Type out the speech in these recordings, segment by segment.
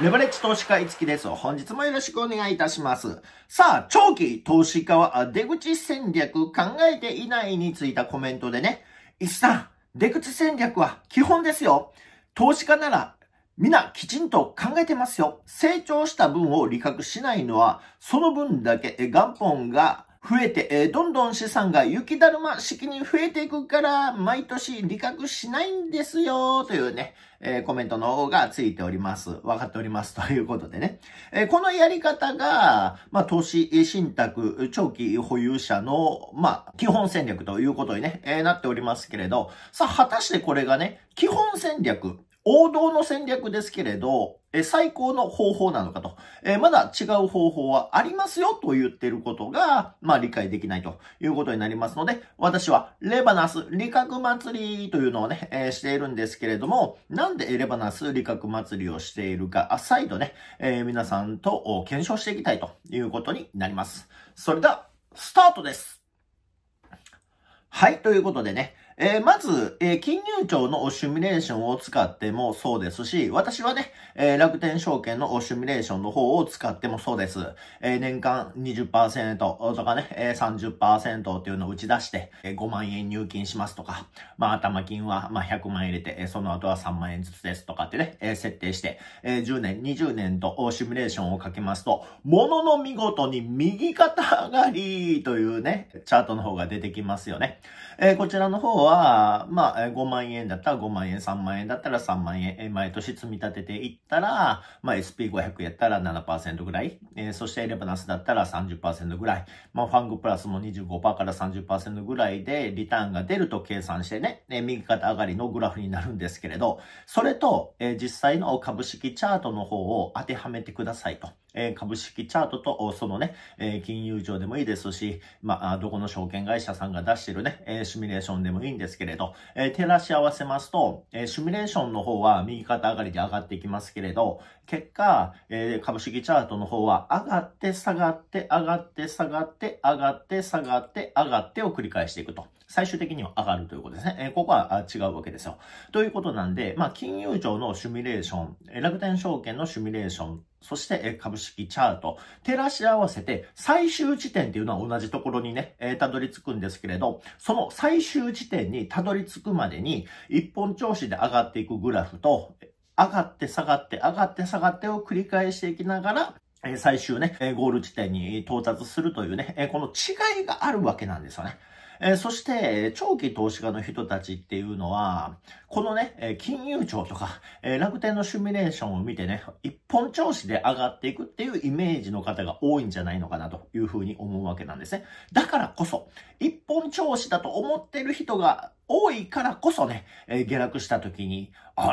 レバレッジ投資家いつきです。本日もよろしくお願いいたします。さあ、長期投資家は出口戦略考えていないについたコメントでね、っさん、出口戦略は基本ですよ。投資家なら皆きちんと考えてますよ。成長した分を利確しないのは、その分だけ元本が増えて、えー、どんどん資産が雪だるま式に増えていくから、毎年利確しないんですよ、というね、えー、コメントの方がついております。わかっております。ということでね。えー、このやり方が、まあ、投資信託、長期保有者の、まあ、基本戦略ということにね、えなっておりますけれど、さあ、果たしてこれがね、基本戦略、王道の戦略ですけれど、え最高の方法なのかと、えまだ違う方法はありますよと言ってることが、まあ理解できないということになりますので、私はレバナス理覚祭りというのをね、えしているんですけれども、なんでレバナス理覚祭りをしているか、再度ね、え皆さんと検証していきたいということになります。それでは、スタートですはい、ということでね、えー、まず、えー、金融庁のシミュレーションを使ってもそうですし、私はね、えー、楽天証券のシミュレーションの方を使ってもそうです。えー、年間20%とかね、えー、30%っていうのを打ち出して、えー、5万円入金しますとか、まあ、頭金は、まあ、100万円入れて、えー、その後は3万円ずつですとかってね、えー、設定して、えー、10年、20年とシミュレーションをかけますと、ものの見事に右肩上がりというね、チャートの方が出てきますよね。えー、こちらの方は、まあ、5万円だったら5万円、3万円だったら3万円、毎年積み立てていったら、まあ、SP500 やったら7%ぐらい、えー、そしてエレバナスだったら30%ぐらい、まあ、ファングプラスも25%から30%ぐらいでリターンが出ると計算してね、えー、右肩上がりのグラフになるんですけれど、それと、えー、実際の株式チャートの方を当てはめてくださいと。え株式チャートと、そのね、え金融庁でもいいですし、まあ、どこの証券会社さんが出してるね、えシミュレーションでもいいんですけれど、え照らし合わせますと、えシミュレーションの方は右肩上がりで上がっていきますけれど、結果、え株式チャートの方は上がって下がって上がって下がって上がって下がって上がってを繰り返していくと。最終的には上がるということですね。えここは違うわけですよ。ということなんで、まあ、金融庁のシミュレーション、楽天証券のシミュレーション、そして株式チャート、照らし合わせて最終地点っていうのは同じところにね、えー、たどり着くんですけれど、その最終地点にたどり着くまでに、一本調子で上がっていくグラフと、上がって下がって上がって下がってを繰り返していきながら、最終ね、ゴール地点に到達するというね、この違いがあるわけなんですよね。そして、長期投資家の人たちっていうのは、このね、え金融庁とか、え楽天のシミュレーションを見てね、一本調子で上がっていくっていうイメージの方が多いんじゃないのかなというふうに思うわけなんですね。だからこそ、一本調子だと思ってる人が多いからこそね、え下落した時に、あ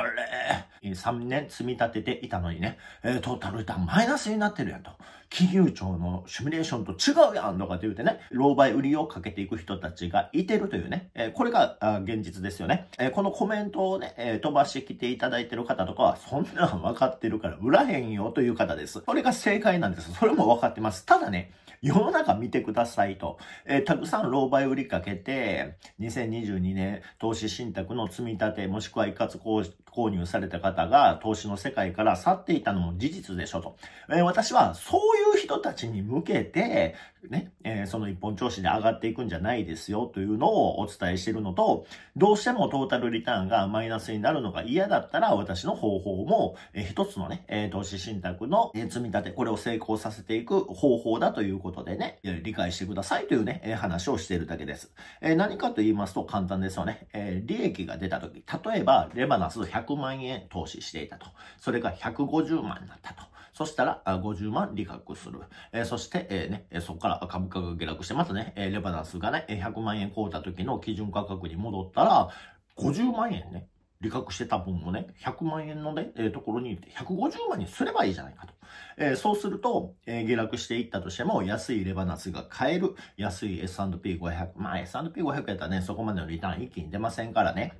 れ ?3 年積み立てていたのにね、えトータルリマイナスになってるやんと。金融庁のシミュレーションと違うやんとかって言うてね、老媒売りをかけていく人たちがいてるというね、えこれが現実ですよね。えこのコメントをね、えー、飛ばしてきていただいてる方とかは、そんなん分かってるから売らへんよという方です。それが正解なんです。それも分かってます。ただね、世の中見てくださいと。えー、たくさん老媒売りかけて、2022年投資信託の積み立て、もしくは一括購入された方が投資の世界から去っていたのも事実でしょと。えー、私はそういう人たちに向けて、ね、えー、その一本調子で上がっていくんじゃないですよというのをお伝えしているのと、どうしてもトータルリターンがマイナスになるのが嫌だったら、私の方法も、えー、一つのね、え投資信託の、え積み立て、これを成功させていく方法だということでね、理解してくださいというね、え話をしているだけです。え何かと言いますと簡単ですよね。え利益が出た時、例えばレバナス100 100万円投資していたと。それが150万になったと。そしたら、50万利確する。えー、そして、えー、ね、えそこから株価が下落して、またね、えレバナンスがね、100万円超えた時の基準価格に戻ったら、50万円ね、利確してた分をね、100万円のね、えー、ところにて150万にすればいいじゃないかと。えー、そうすると、えー、下落していったとしても、安いレバナスが買える、安い S&P500、まあ S&P500 やったらね、そこまでのリターン一気に出ませんからね。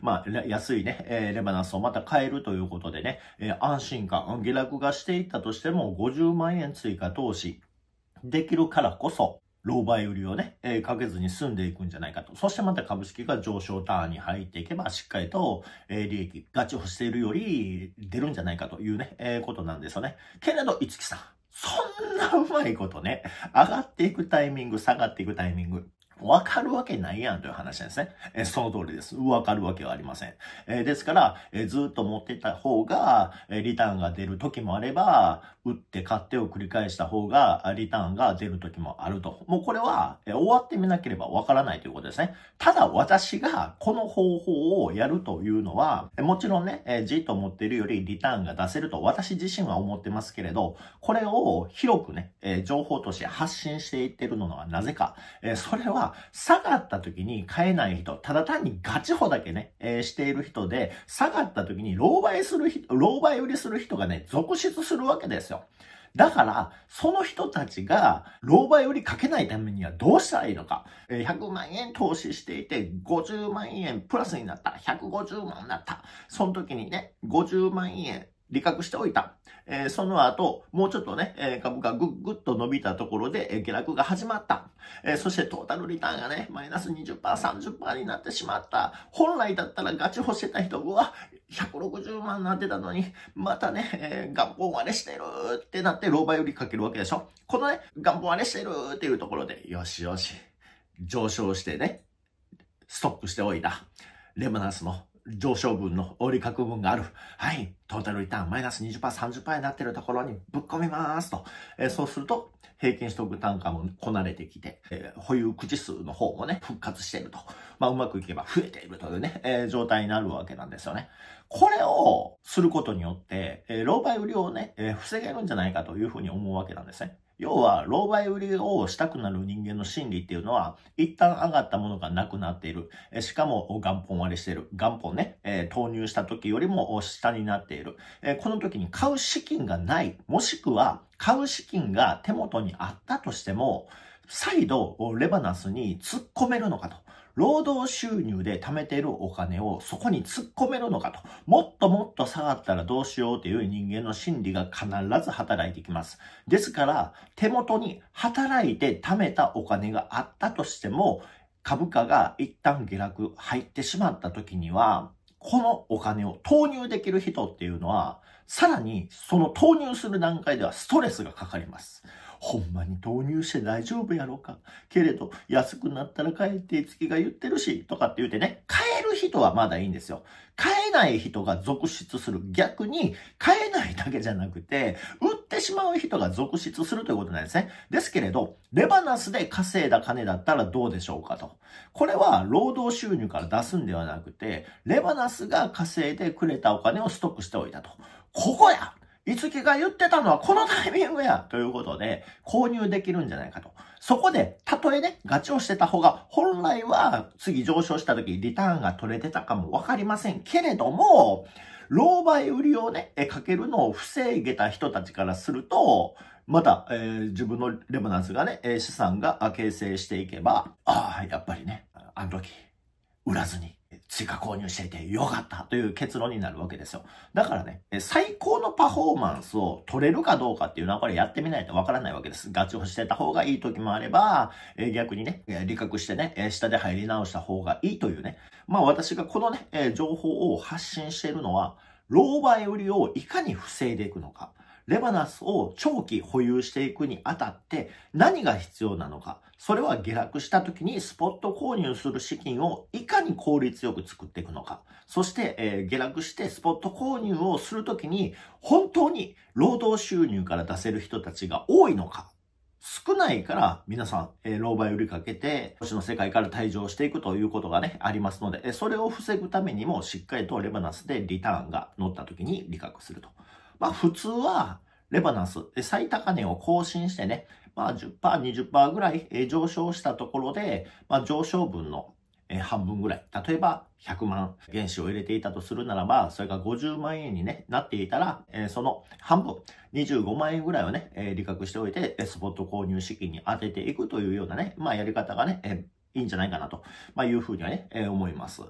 まあ、安いね、えー、レバナスをまた買えるということでね、えー、安心感、下落がしていったとしても、50万円追加投資できるからこそ、老媒売りをね、えー、かけずに済んでいくんじゃないかと。そしてまた株式が上昇ターンに入っていけば、しっかりと、えー、利益、ガチをしているより出るんじゃないかというね、えー、ことなんですよね。けれど、いつきさん、そんなうまいことね、上がっていくタイミング、下がっていくタイミング、わかるわけないやんという話なんですね。えその通りです。わかるわけはありません。えですから、えずっと持ってた方が、えリターンが出る時もあれば、打って買ってを繰り返した方が、リターンが出る時もあると。もうこれは、終わってみなければわからないということですね。ただ私がこの方法をやるというのは、もちろんね、じっと思っているよりリターンが出せると私自身は思ってますけれど、これを広くね、情報として発信していってるのはなぜか。それは、下がった時に買えない人、ただ単にガチホだけね、している人で、下がった時に狼狽する人、狼狽売りする人がね、続出するわけですよ。よ。だから、その人たちが、老婆よりかけないためにはどうしたらいいのか。100万円投資していて、50万円プラスになった。150万になった。その時にね、50万円利確しておいた。えー、その後、もうちょっとね、えー、株価ぐっぐっと伸びたところで、えー、下落が始まった。えそしてトータルリターンがね、マイナス20%、30%になってしまった。本来だったらガチ欲してた人は、160万なってたのに、またね、えー、願望割れしてるってなって老婆よりかけるわけでしょこのね、願望割れしてるっていうところで、よしよし、上昇してね、ストックしておいた、レムナンスの上昇分の折り角分がある。はい。トータルリターンマイナス20%、30%になってるところにぶっ込みますと。えー、そうすると、平均取得単価もこなれてきて、えー、保有口数の方もね、復活していると。まあ、うまくいけば増えているというね、えー、状態になるわけなんですよね。これをすることによって、えー、老媒売りをね、えー、防げるんじゃないかというふうに思うわけなんですね。要は、老媒売りをしたくなる人間の心理っていうのは、一旦上がったものがなくなっている。しかも、元本割れしている。元本ね、えー、投入した時よりも下になっている。えー、この時に買う資金がない、もしくは、買う資金が手元にあったとしても、再度、レバナスに突っ込めるのかと。労働収入で貯めてるお金をそこに突っ込めるのかと、もっともっと下がったらどうしようという人間の心理が必ず働いてきます。ですから、手元に働いて貯めたお金があったとしても、株価が一旦下落入ってしまった時には、このお金を投入できる人っていうのは、さらにその投入する段階ではストレスがかかります。ほんまに投入して大丈夫やろうか。けれど、安くなったら帰って月が言ってるし、とかって言うてね、買える人はまだいいんですよ。買えない人が続出する。逆に、買えないだけじゃなくて、売ってしまう人が続出するということなんですね。ですけれど、レバナスで稼いだ金だったらどうでしょうかと。これは、労働収入から出すんではなくて、レバナスが稼いでくれたお金をストックしておいたと。ここやいつきが言ってたのはこのタイミングやということで、購入できるんじゃないかと。そこで、たとえね、ガチをしてた方が、本来は次上昇した時リターンが取れてたかもわかりませんけれども、バイ売りをね、かけるのを防げた人たちからすると、また、えー、自分のレバナンスがね、資産が形成していけば、ああ、やっぱりね、あの時、売らずに追加購入していてよかったという結論になるわけですよ。だからね、最高のパフォーマンスを取れるかどうかっていうのはこれやってみないとわからないわけです。ガチをしてた方がいい時もあれば、逆にね、理覚してね、下で入り直した方がいいというね。まあ私がこのね、情報を発信しているのは、老媒売りをいかに防いでいくのか。レバナスを長期保有していくにあたって何が必要なのか。それは下落した時にスポット購入する資金をいかに効率よく作っていくのか。そして、えー、下落してスポット購入をする時に本当に労働収入から出せる人たちが多いのか。少ないから皆さん、えー、老媒売りかけて、星の世界から退場していくということがね、ありますので、それを防ぐためにもしっかりとレバナスでリターンが乗った時に利確すると。まあ普通は、レバナンス、最高値を更新してね、まあ10%、20%ぐらい上昇したところで、まあ上昇分の半分ぐらい。例えば100万原資を入れていたとするならば、それが50万円に、なっていたら、その半分、25万円ぐらいをね、利確しておいて、スポット購入資金に当てていくというようなね、まあやり方がね、いいんじゃないかなと、まあ、いうふうにはね、えー、思います。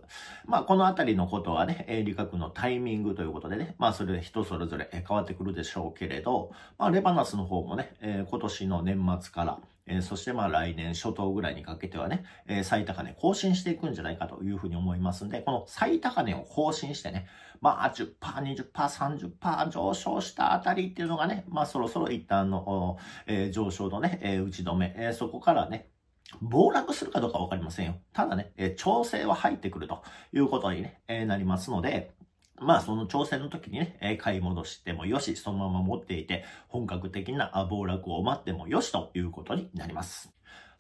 まあ、このあたりのことはね、えー、理学のタイミングということでね、まあ、それ人それぞれ変わってくるでしょうけれど、まあ、レバナスの方もね、えー、今年の年末から、えー、そしてまあ来年初頭ぐらいにかけてはね、えー、最高値更新していくんじゃないかというふうに思いますんで、この最高値を更新してね、まあ10%、20%、30%上昇したあたりっていうのがね、まあそろそろ一旦の、えー、上昇のね、え打ち止め、えそこからね、暴落するかどうかわかりませんよ。ただね、え調整は入ってくるということに、ねえなりますので、まあその調整の時にね、買い戻してもよし、そのまま持っていて、本格的な暴落を待ってもよしということになります。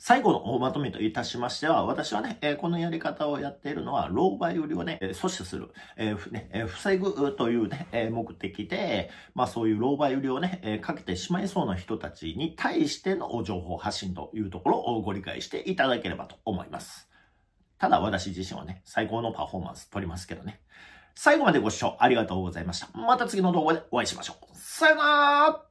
最後のおまとめといたしましては、私はね、えー、このやり方をやっているのは、老媒売りをね、え阻止する、えーねえー、防ぐというね、えー、目的で、まあそういう老媒売りをね、えー、かけてしまいそうな人たちに対しての情報発信というところをご理解していただければと思います。ただ私自身はね、最高のパフォーマンス取りますけどね。最後までご視聴ありがとうございました。また次の動画でお会いしましょう。さよなら